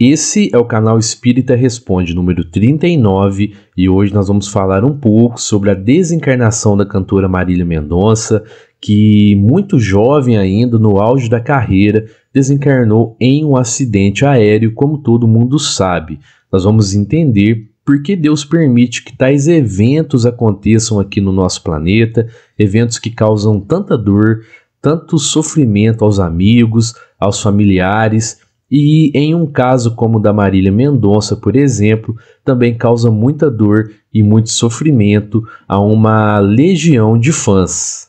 Esse é o canal Espírita Responde, número 39, e hoje nós vamos falar um pouco sobre a desencarnação da cantora Marília Mendonça, que, muito jovem ainda, no auge da carreira, desencarnou em um acidente aéreo, como todo mundo sabe. Nós vamos entender por que Deus permite que tais eventos aconteçam aqui no nosso planeta, eventos que causam tanta dor, tanto sofrimento aos amigos, aos familiares e em um caso como o da Marília Mendonça, por exemplo, também causa muita dor e muito sofrimento a uma legião de fãs.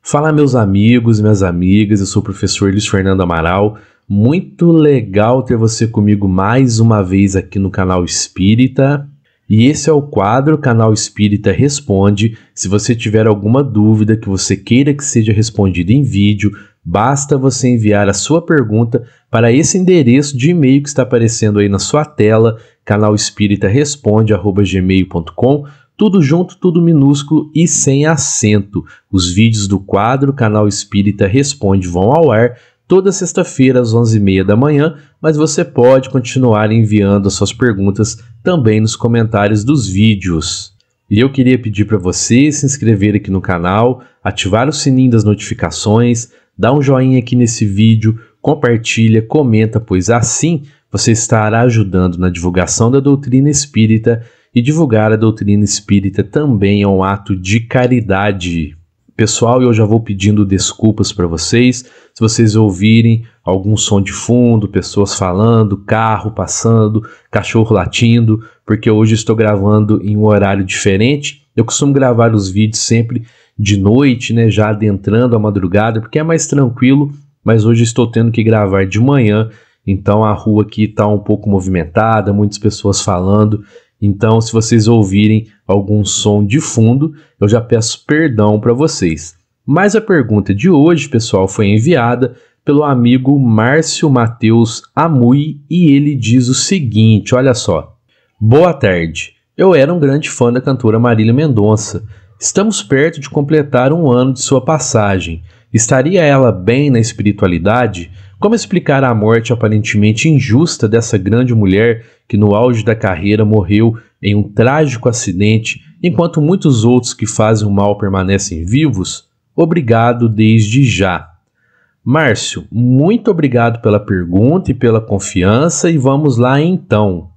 Fala, meus amigos, minhas amigas, eu sou o professor Luiz Fernando Amaral. Muito legal ter você comigo mais uma vez aqui no canal Espírita. E esse é o quadro Canal Espírita Responde. Se você tiver alguma dúvida que você queira que seja respondida em vídeo, basta você enviar a sua pergunta para esse endereço de e-mail que está aparecendo aí na sua tela, canalespiritaresponde@gmail.com tudo junto, tudo minúsculo e sem acento. Os vídeos do quadro Canal Espírita Responde vão ao ar toda sexta-feira às 11h30 da manhã, mas você pode continuar enviando suas perguntas também nos comentários dos vídeos. E eu queria pedir para você se inscrever aqui no canal, ativar o sininho das notificações, dar um joinha aqui nesse vídeo, compartilha, comenta, pois assim você estará ajudando na divulgação da doutrina espírita e divulgar a doutrina espírita também é um ato de caridade. Pessoal, eu já vou pedindo desculpas para vocês se vocês ouvirem algum som de fundo, pessoas falando, carro passando, cachorro latindo, porque hoje estou gravando em um horário diferente. Eu costumo gravar os vídeos sempre de noite, né, já adentrando a madrugada, porque é mais tranquilo, mas hoje estou tendo que gravar de manhã, então a rua aqui está um pouco movimentada, muitas pessoas falando então, se vocês ouvirem algum som de fundo, eu já peço perdão para vocês. Mas a pergunta de hoje, pessoal, foi enviada pelo amigo Márcio Matheus Amui e ele diz o seguinte: olha só. Boa tarde. Eu era um grande fã da cantora Marília Mendonça. Estamos perto de completar um ano de sua passagem. Estaria ela bem na espiritualidade? Como explicar a morte aparentemente injusta dessa grande mulher que, no auge da carreira, morreu em um trágico acidente, enquanto muitos outros que fazem o mal permanecem vivos? Obrigado desde já. Márcio, muito obrigado pela pergunta e pela confiança, e vamos lá então.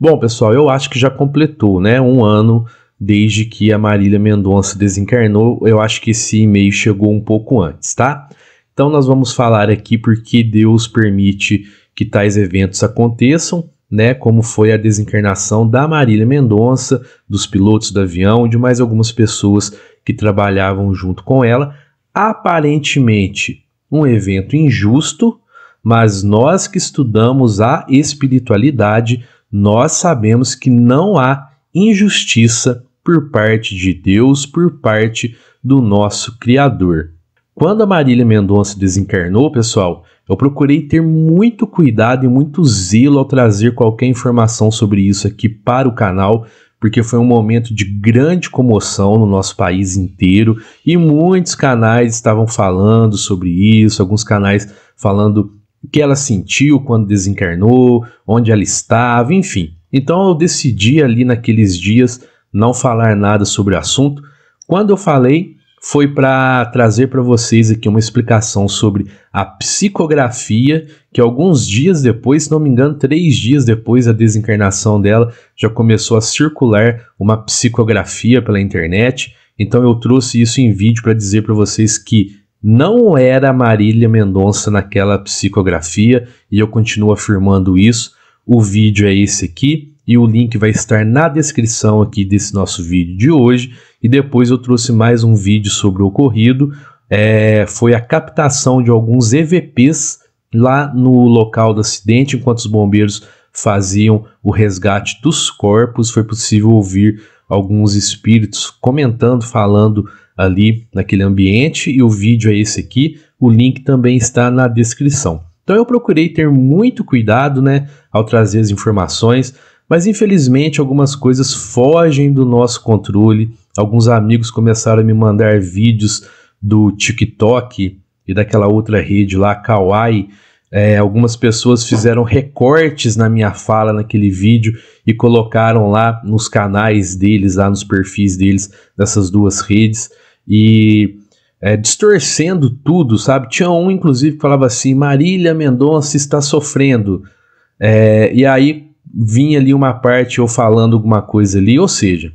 Bom, pessoal, eu acho que já completou, né? Um ano desde que a Marília Mendonça desencarnou. Eu acho que esse e-mail chegou um pouco antes, tá? Então nós vamos falar aqui porque Deus permite que tais eventos aconteçam, né, como foi a desencarnação da Marília Mendonça, dos pilotos do avião, e de mais algumas pessoas que trabalhavam junto com ela. Aparentemente, um evento injusto, mas nós que estudamos a espiritualidade, nós sabemos que não há injustiça por parte de Deus, por parte do nosso Criador. Quando a Marília Mendonça desencarnou, pessoal, eu procurei ter muito cuidado e muito zelo ao trazer qualquer informação sobre isso aqui para o canal, porque foi um momento de grande comoção no nosso país inteiro e muitos canais estavam falando sobre isso, alguns canais falando o que ela sentiu quando desencarnou, onde ela estava, enfim. Então eu decidi ali naqueles dias não falar nada sobre o assunto. Quando eu falei, foi para trazer para vocês aqui uma explicação sobre a psicografia, que alguns dias depois, se não me engano, três dias depois da desencarnação dela, já começou a circular uma psicografia pela internet. Então eu trouxe isso em vídeo para dizer para vocês que não era Marília Mendonça naquela psicografia e eu continuo afirmando isso. O vídeo é esse aqui e o link vai estar na descrição aqui desse nosso vídeo de hoje. E depois eu trouxe mais um vídeo sobre o ocorrido, é, foi a captação de alguns EVPs lá no local do acidente, enquanto os bombeiros faziam o resgate dos corpos, foi possível ouvir alguns espíritos comentando, falando ali naquele ambiente, e o vídeo é esse aqui, o link também está na descrição. Então eu procurei ter muito cuidado, né, ao trazer as informações, mas infelizmente algumas coisas fogem do nosso controle. Alguns amigos começaram a me mandar vídeos do TikTok e daquela outra rede lá, Kawaii. É, algumas pessoas fizeram recortes na minha fala naquele vídeo e colocaram lá nos canais deles, lá nos perfis deles, dessas duas redes. E é, distorcendo tudo, sabe? Tinha um, inclusive, que falava assim: Marília Mendonça está sofrendo. É, e aí vinha ali uma parte ou falando alguma coisa ali, ou seja,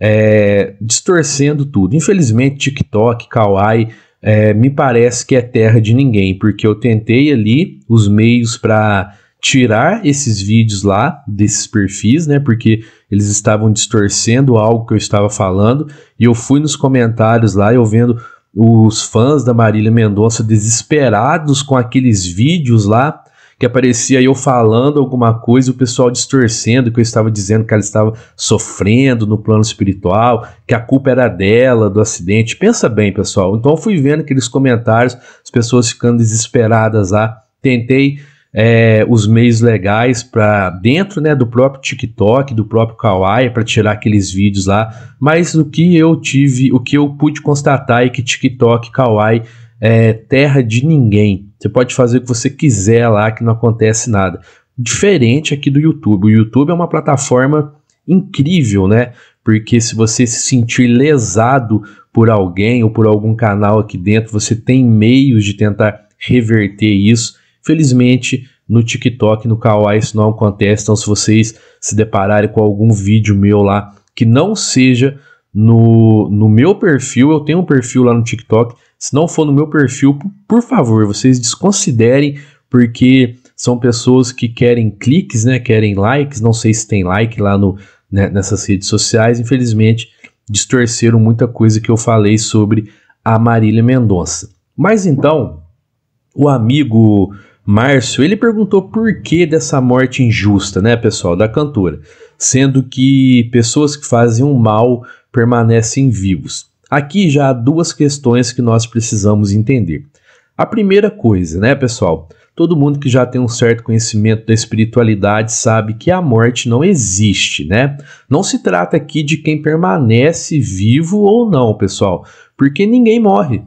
é, distorcendo tudo. Infelizmente, TikTok, Kawaii, é, me parece que é terra de ninguém, porque eu tentei ali os meios para tirar esses vídeos lá desses perfis, né? Porque eles estavam distorcendo algo que eu estava falando. E eu fui nos comentários lá, eu vendo os fãs da Marília Mendonça desesperados com aqueles vídeos lá que aparecia eu falando alguma coisa, o pessoal distorcendo que eu estava dizendo que ela estava sofrendo no plano espiritual, que a culpa era dela, do acidente. Pensa bem, pessoal. Então eu fui vendo aqueles comentários, as pessoas ficando desesperadas lá. Tentei é, os meios legais para dentro né, do próprio TikTok, do próprio Kawaii, para tirar aqueles vídeos lá. Mas o que eu tive, o que eu pude constatar é que TikTok, Kawaii é terra de ninguém. Você pode fazer o que você quiser lá, que não acontece nada. Diferente aqui do YouTube. O YouTube é uma plataforma incrível, né? Porque se você se sentir lesado por alguém ou por algum canal aqui dentro, você tem meios de tentar reverter isso. Felizmente, no TikTok, no Kawaii, isso não acontece. Então, se vocês se depararem com algum vídeo meu lá que não seja no, no meu perfil, eu tenho um perfil lá no TikTok, se não for no meu perfil, por favor, vocês desconsiderem, porque são pessoas que querem cliques, né? Querem likes. Não sei se tem like lá no, né, nessas redes sociais. Infelizmente, distorceram muita coisa que eu falei sobre a Marília Mendonça. Mas então, o amigo Márcio, ele perguntou por que dessa morte injusta, né, pessoal, da cantora, sendo que pessoas que fazem o um mal permanecem vivos. Aqui já há duas questões que nós precisamos entender. A primeira coisa, né, pessoal? Todo mundo que já tem um certo conhecimento da espiritualidade sabe que a morte não existe, né? Não se trata aqui de quem permanece vivo ou não, pessoal, porque ninguém morre,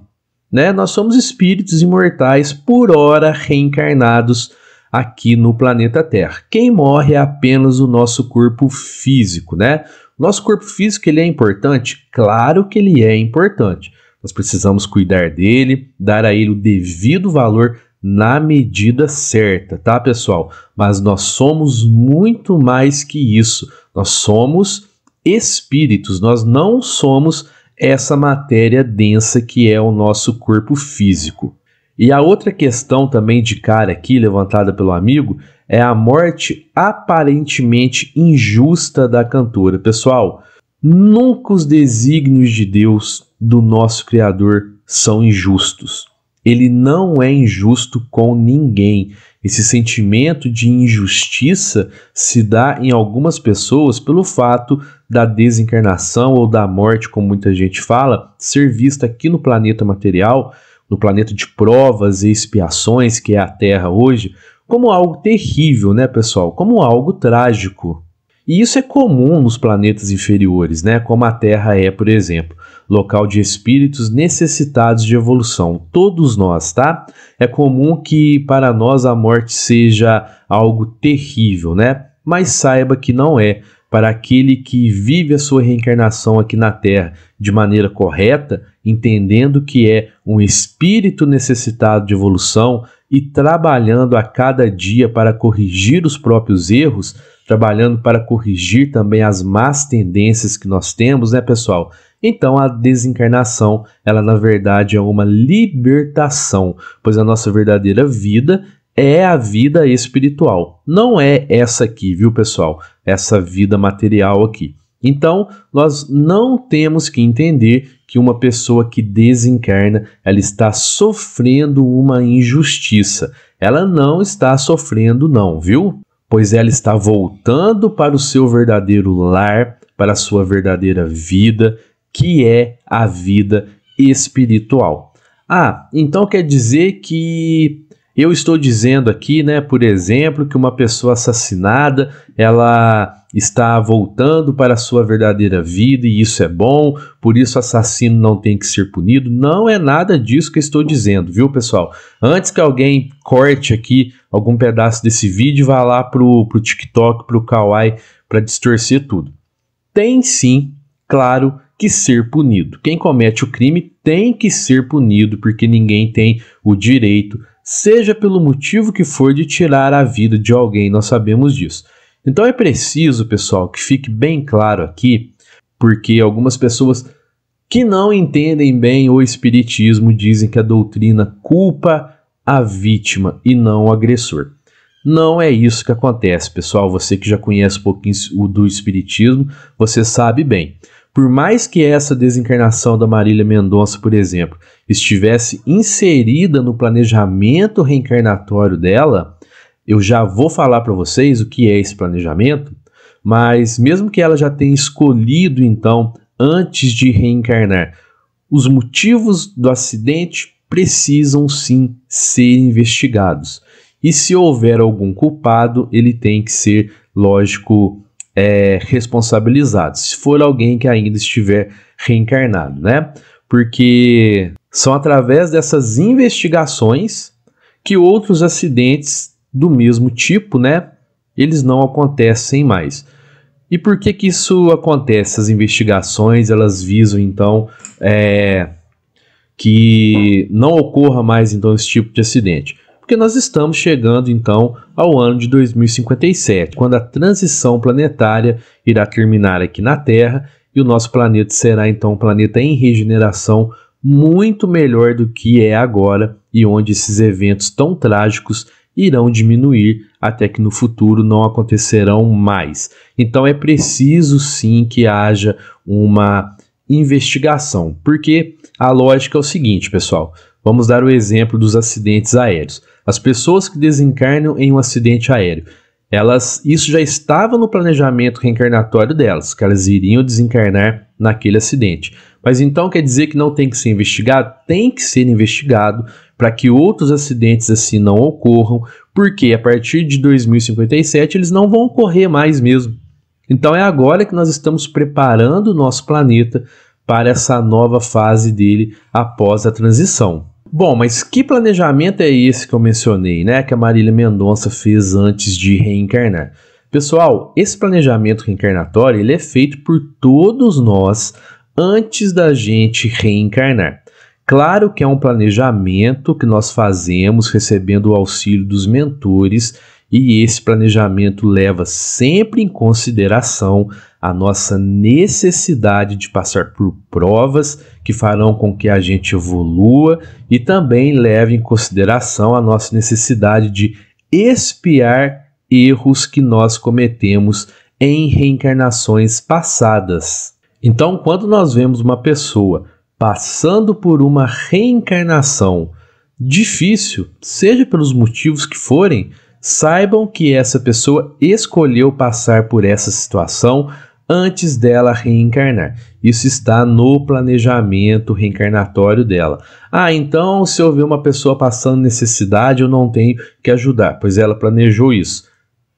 né? Nós somos espíritos imortais por hora reencarnados aqui no planeta Terra. Quem morre é apenas o nosso corpo físico, né? Nosso corpo físico ele é importante? Claro que ele é importante. Nós precisamos cuidar dele, dar a ele o devido valor na medida certa, tá, pessoal? Mas nós somos muito mais que isso. Nós somos espíritos, nós não somos essa matéria densa que é o nosso corpo físico. E a outra questão também de cara aqui, levantada pelo amigo, é a morte aparentemente injusta da cantora. Pessoal, nunca os desígnios de Deus, do nosso Criador, são injustos. Ele não é injusto com ninguém. Esse sentimento de injustiça se dá em algumas pessoas pelo fato da desencarnação ou da morte, como muita gente fala, ser vista aqui no planeta material, no planeta de provas e expiações que é a Terra hoje, como algo terrível, né, pessoal? Como algo trágico. E isso é comum nos planetas inferiores, né, como a Terra é, por exemplo, local de espíritos necessitados de evolução. Todos nós, tá? É comum que para nós a morte seja algo terrível, né? Mas saiba que não é. Para aquele que vive a sua reencarnação aqui na Terra de maneira correta, entendendo que é um espírito necessitado de evolução, e trabalhando a cada dia para corrigir os próprios erros, trabalhando para corrigir também as más tendências que nós temos, né, pessoal? Então a desencarnação, ela na verdade é uma libertação, pois a nossa verdadeira vida é a vida espiritual. Não é essa aqui, viu, pessoal? Essa vida material aqui. Então, nós não temos que entender que uma pessoa que desencarna, ela está sofrendo uma injustiça. Ela não está sofrendo não, viu? Pois ela está voltando para o seu verdadeiro lar, para a sua verdadeira vida, que é a vida espiritual. Ah, então quer dizer que eu estou dizendo aqui, né, por exemplo, que uma pessoa assassinada, ela está voltando para a sua verdadeira vida e isso é bom, por isso o assassino não tem que ser punido. Não é nada disso que eu estou dizendo, viu, pessoal? Antes que alguém corte aqui algum pedaço desse vídeo, vá lá pro, pro TikTok, pro Kawaii, para distorcer tudo. Tem sim, claro, que ser punido. Quem comete o crime tem que ser punido, porque ninguém tem o direito seja pelo motivo que for de tirar a vida de alguém, nós sabemos disso. Então é preciso, pessoal, que fique bem claro aqui, porque algumas pessoas que não entendem bem o espiritismo dizem que a doutrina culpa a vítima e não o agressor. Não é isso que acontece, pessoal. Você que já conhece um pouquinho do espiritismo, você sabe bem por mais que essa desencarnação da Marília Mendonça, por exemplo, estivesse inserida no planejamento reencarnatório dela, eu já vou falar para vocês o que é esse planejamento, mas mesmo que ela já tenha escolhido então antes de reencarnar, os motivos do acidente precisam sim ser investigados. E se houver algum culpado, ele tem que ser, lógico, é, responsabilizados, se for alguém que ainda estiver reencarnado, né? Porque são através dessas investigações que outros acidentes do mesmo tipo, né? Eles não acontecem mais. E por que que isso acontece? As investigações elas visam então é, que não ocorra mais então esse tipo de acidente porque nós estamos chegando então ao ano de 2057, quando a transição planetária irá terminar aqui na Terra e o nosso planeta será então um planeta em regeneração muito melhor do que é agora e onde esses eventos tão trágicos irão diminuir até que no futuro não acontecerão mais. Então é preciso sim que haja uma investigação, porque a lógica é o seguinte, pessoal. Vamos dar o exemplo dos acidentes aéreos. As pessoas que desencarnam em um acidente aéreo, elas isso já estava no planejamento reencarnatório delas, que elas iriam desencarnar naquele acidente. Mas então quer dizer que não tem que ser investigado? Tem que ser investigado para que outros acidentes assim não ocorram, porque a partir de 2057 eles não vão ocorrer mais mesmo. Então é agora que nós estamos preparando o nosso planeta para essa nova fase dele após a transição. Bom, mas que planejamento é esse que eu mencionei, né? Que a Marília Mendonça fez antes de reencarnar. Pessoal, esse planejamento reencarnatório ele é feito por todos nós antes da gente reencarnar. Claro que é um planejamento que nós fazemos recebendo o auxílio dos mentores, e esse planejamento leva sempre em consideração a nossa necessidade de passar por provas que farão com que a gente evolua e também leve em consideração a nossa necessidade de espiar erros que nós cometemos em reencarnações passadas. Então, quando nós vemos uma pessoa passando por uma reencarnação difícil, seja pelos motivos que forem, saibam que essa pessoa escolheu passar por essa situação antes dela reencarnar. Isso está no planejamento reencarnatório dela. Ah, então se eu ver uma pessoa passando necessidade, eu não tenho que ajudar, pois ela planejou isso.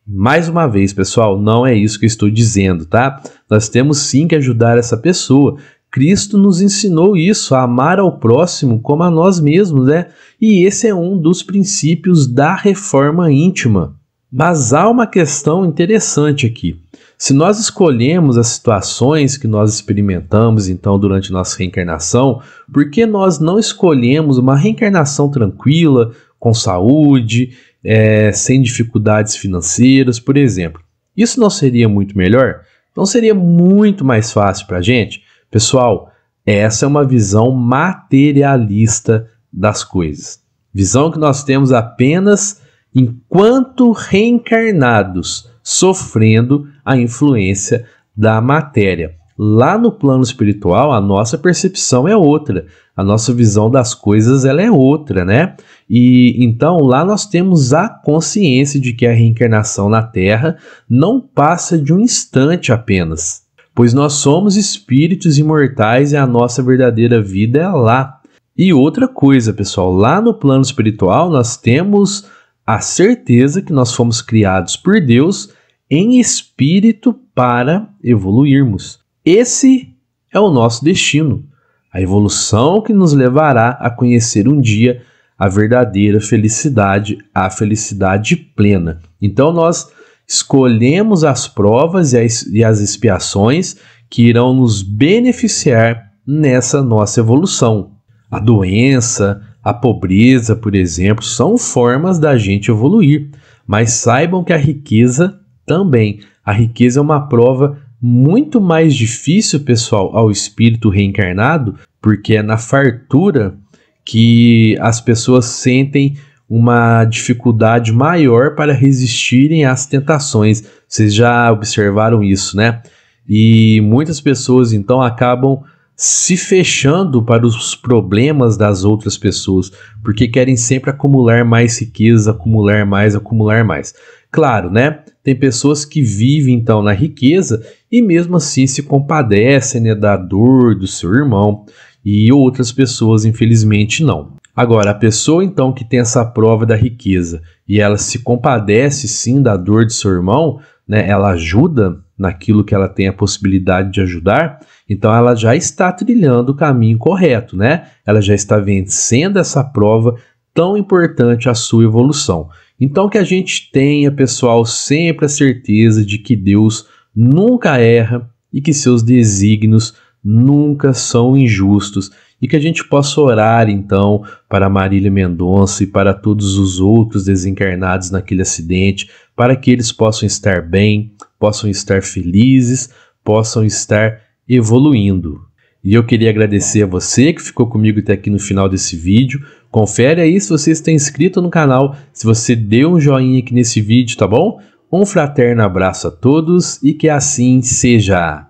Mais uma vez, pessoal, não é isso que eu estou dizendo, tá? Nós temos sim que ajudar essa pessoa. Cristo nos ensinou isso, a amar ao próximo como a nós mesmos, né? E esse é um dos princípios da reforma íntima. Mas há uma questão interessante aqui. Se nós escolhemos as situações que nós experimentamos então durante nossa reencarnação, por que nós não escolhemos uma reencarnação tranquila, com saúde, é, sem dificuldades financeiras, por exemplo? Isso não seria muito melhor? Não seria muito mais fácil para a gente? Pessoal, essa é uma visão materialista das coisas. Visão que nós temos apenas enquanto reencarnados, sofrendo a influência da matéria. Lá no plano espiritual, a nossa percepção é outra, a nossa visão das coisas ela é outra, né? E então lá nós temos a consciência de que a reencarnação na Terra não passa de um instante apenas, pois nós somos espíritos imortais e a nossa verdadeira vida é lá. E outra coisa, pessoal, lá no plano espiritual nós temos a certeza que nós fomos criados por Deus em espírito para evoluirmos. Esse é o nosso destino, a evolução que nos levará a conhecer um dia a verdadeira felicidade, a felicidade plena. Então nós escolhemos as provas e as, e as expiações que irão nos beneficiar nessa nossa evolução. A doença, a pobreza, por exemplo, são formas da gente evoluir, mas saibam que a riqueza também. A riqueza é uma prova muito mais difícil, pessoal, ao espírito reencarnado, porque é na fartura que as pessoas sentem uma dificuldade maior para resistirem às tentações. Vocês já observaram isso, né? E muitas pessoas então acabam se fechando para os problemas das outras pessoas, porque querem sempre acumular mais riqueza, acumular mais, acumular mais. Claro, né? Tem pessoas que vivem então na riqueza e mesmo assim se compadecem né, da dor do seu irmão, e outras pessoas, infelizmente, não. Agora, a pessoa então que tem essa prova da riqueza e ela se compadece sim da dor de seu irmão, né, ela ajuda naquilo que ela tem a possibilidade de ajudar, então ela já está trilhando o caminho correto, né? Ela já está vencendo essa prova tão importante à sua evolução. Então que a gente tenha, pessoal, sempre a certeza de que Deus nunca erra e que seus desígnios nunca são injustos e que a gente possa orar então para Marília Mendonça e para todos os outros desencarnados naquele acidente, para que eles possam estar bem, possam estar felizes, possam estar evoluindo. E eu queria agradecer a você que ficou comigo até aqui no final desse vídeo. Confere aí se você está inscrito no canal, se você deu um joinha aqui nesse vídeo, tá bom? Um fraterno abraço a todos e que assim seja!